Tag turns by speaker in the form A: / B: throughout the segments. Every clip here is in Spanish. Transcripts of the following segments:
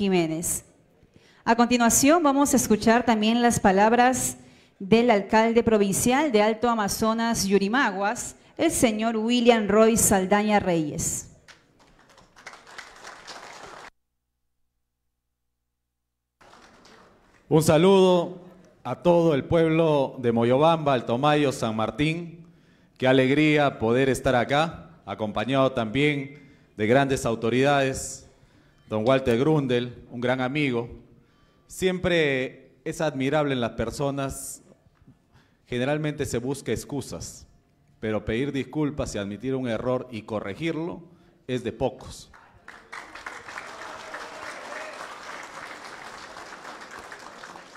A: Jiménez. A continuación vamos a escuchar también las palabras del alcalde provincial de Alto Amazonas, Yurimaguas, el señor William Roy Saldaña Reyes. Un saludo a todo el pueblo de Moyobamba, Altomayo, San Martín. Qué alegría poder estar acá, acompañado también de grandes autoridades, don Walter Grundel, un gran amigo. Siempre es admirable en las personas, generalmente se busca excusas, pero pedir disculpas y admitir un error y corregirlo es de pocos.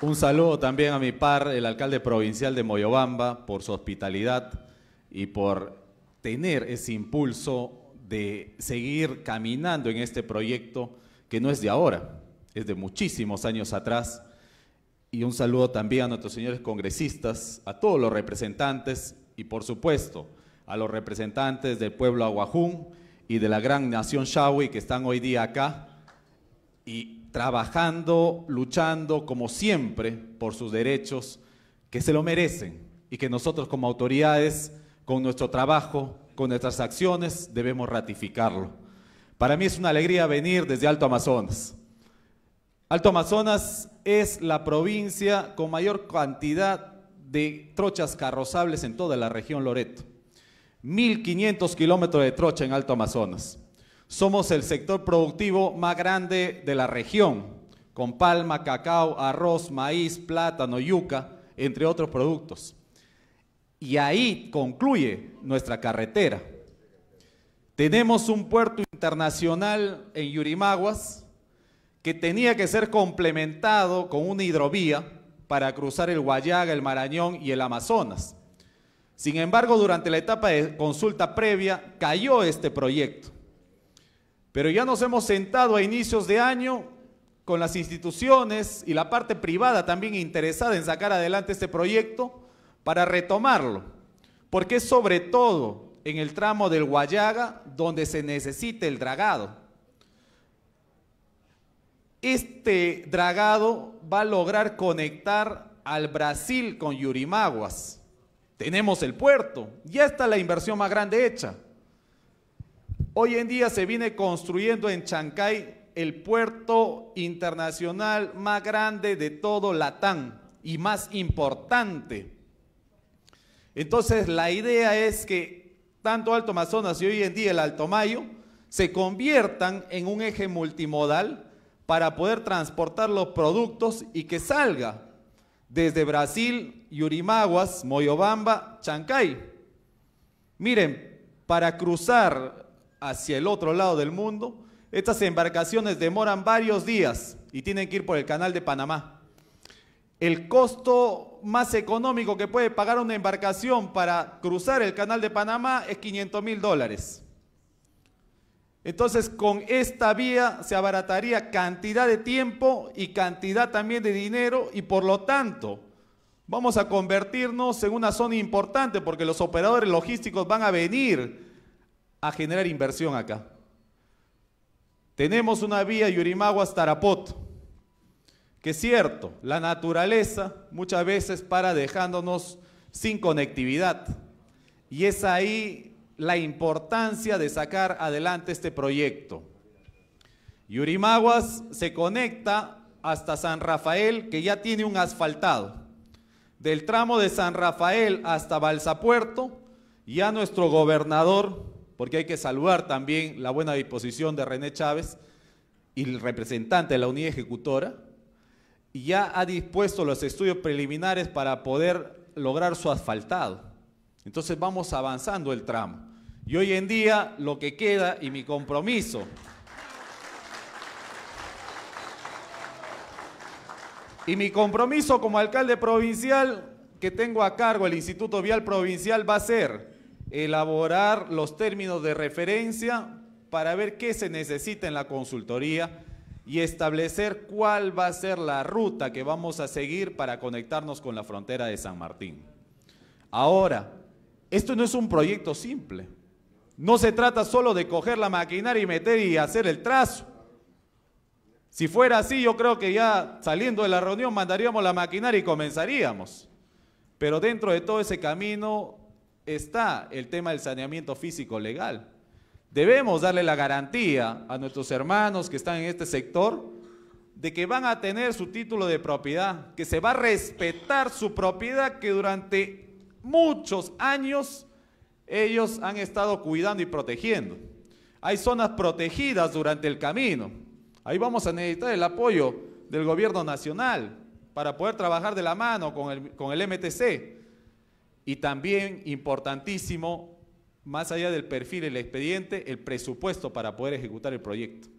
A: Un saludo también a mi par, el alcalde provincial de Moyobamba, por su hospitalidad y por tener ese impulso de seguir caminando en este proyecto que no es de ahora, es de muchísimos años atrás. Y un saludo también a nuestros señores congresistas, a todos los representantes y por supuesto a los representantes del pueblo aguajún y de la gran nación Shawi que están hoy día acá y trabajando, luchando como siempre por sus derechos que se lo merecen y que nosotros como autoridades, con nuestro trabajo, con nuestras acciones, debemos ratificarlo. Para mí es una alegría venir desde Alto Amazonas. Alto Amazonas es la provincia con mayor cantidad de trochas carrozables en toda la región Loreto. 1.500 kilómetros de trocha en Alto Amazonas. Somos el sector productivo más grande de la región, con palma, cacao, arroz, maíz, plátano, yuca, entre otros productos. Y ahí concluye nuestra carretera. Tenemos un puerto internacional en Yurimaguas que tenía que ser complementado con una hidrovía para cruzar el Guayaga, el Marañón y el Amazonas. Sin embargo, durante la etapa de consulta previa cayó este proyecto. Pero ya nos hemos sentado a inicios de año con las instituciones y la parte privada también interesada en sacar adelante este proyecto para retomarlo, porque es sobre todo en el tramo del Guayaga donde se necesite el dragado. Este dragado va a lograr conectar al Brasil con Yurimaguas. Tenemos el puerto, ya está la inversión más grande hecha. Hoy en día se viene construyendo en Chancay el puerto internacional más grande de todo Latam y más importante. Entonces la idea es que tanto Alto Amazonas y hoy en día el Alto Mayo se conviertan en un eje multimodal para poder transportar los productos y que salga desde Brasil, Yurimaguas, Moyobamba, Chancay. Miren, para cruzar hacia el otro lado del mundo, estas embarcaciones demoran varios días y tienen que ir por el canal de Panamá. El costo más económico que puede pagar una embarcación para cruzar el canal de Panamá es 500 mil dólares. Entonces, con esta vía se abarataría cantidad de tiempo y cantidad también de dinero y por lo tanto vamos a convertirnos en una zona importante porque los operadores logísticos van a venir a generar inversión acá. Tenemos una vía yurimaguas tarapoto que es cierto, la naturaleza muchas veces para dejándonos sin conectividad. Y es ahí la importancia de sacar adelante este proyecto. Yurimaguas se conecta hasta San Rafael, que ya tiene un asfaltado. Del tramo de San Rafael hasta Balsapuerto, ya nuestro gobernador, porque hay que saludar también la buena disposición de René Chávez y el representante de la unidad ejecutora, y ya ha dispuesto los estudios preliminares para poder lograr su asfaltado. Entonces vamos avanzando el tramo. Y hoy en día lo que queda y mi compromiso y mi compromiso como alcalde provincial que tengo a cargo el Instituto Vial Provincial va a ser elaborar los términos de referencia para ver qué se necesita en la consultoría y establecer cuál va a ser la ruta que vamos a seguir para conectarnos con la frontera de San Martín. Ahora, esto no es un proyecto simple. No se trata solo de coger la maquinaria y meter y hacer el trazo. Si fuera así, yo creo que ya saliendo de la reunión mandaríamos la maquinaria y comenzaríamos. Pero dentro de todo ese camino está el tema del saneamiento físico legal debemos darle la garantía a nuestros hermanos que están en este sector de que van a tener su título de propiedad, que se va a respetar su propiedad que durante muchos años ellos han estado cuidando y protegiendo. Hay zonas protegidas durante el camino. Ahí vamos a necesitar el apoyo del gobierno nacional para poder trabajar de la mano con el, con el MTC. Y también importantísimo más allá del perfil, el expediente, el presupuesto para poder ejecutar el proyecto.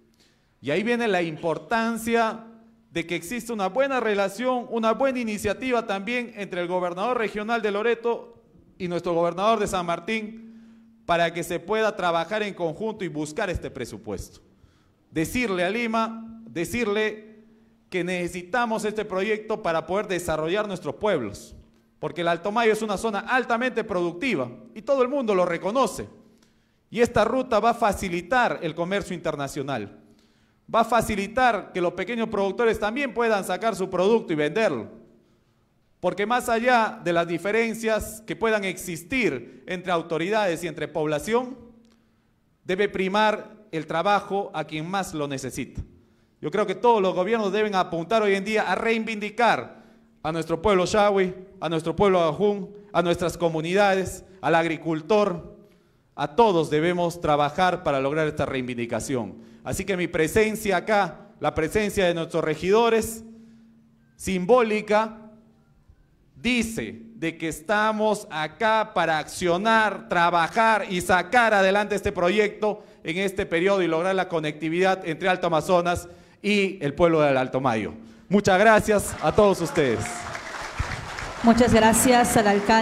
A: Y ahí viene la importancia de que existe una buena relación, una buena iniciativa también entre el gobernador regional de Loreto y nuestro gobernador de San Martín para que se pueda trabajar en conjunto y buscar este presupuesto. Decirle a Lima, decirle que necesitamos este proyecto para poder desarrollar nuestros pueblos porque el Alto Mayo es una zona altamente productiva y todo el mundo lo reconoce. Y esta ruta va a facilitar el comercio internacional, va a facilitar que los pequeños productores también puedan sacar su producto y venderlo. Porque más allá de las diferencias que puedan existir entre autoridades y entre población, debe primar el trabajo a quien más lo necesita. Yo creo que todos los gobiernos deben apuntar hoy en día a reivindicar a nuestro pueblo Shawi, a nuestro pueblo Ajun, a nuestras comunidades, al agricultor. A todos debemos trabajar para lograr esta reivindicación. Así que mi presencia acá, la presencia de nuestros regidores, simbólica, dice de que estamos acá para accionar, trabajar y sacar adelante este proyecto en este periodo y lograr la conectividad entre Alto Amazonas y el pueblo del Alto Mayo. Muchas gracias a todos ustedes. Muchas gracias al alcalde.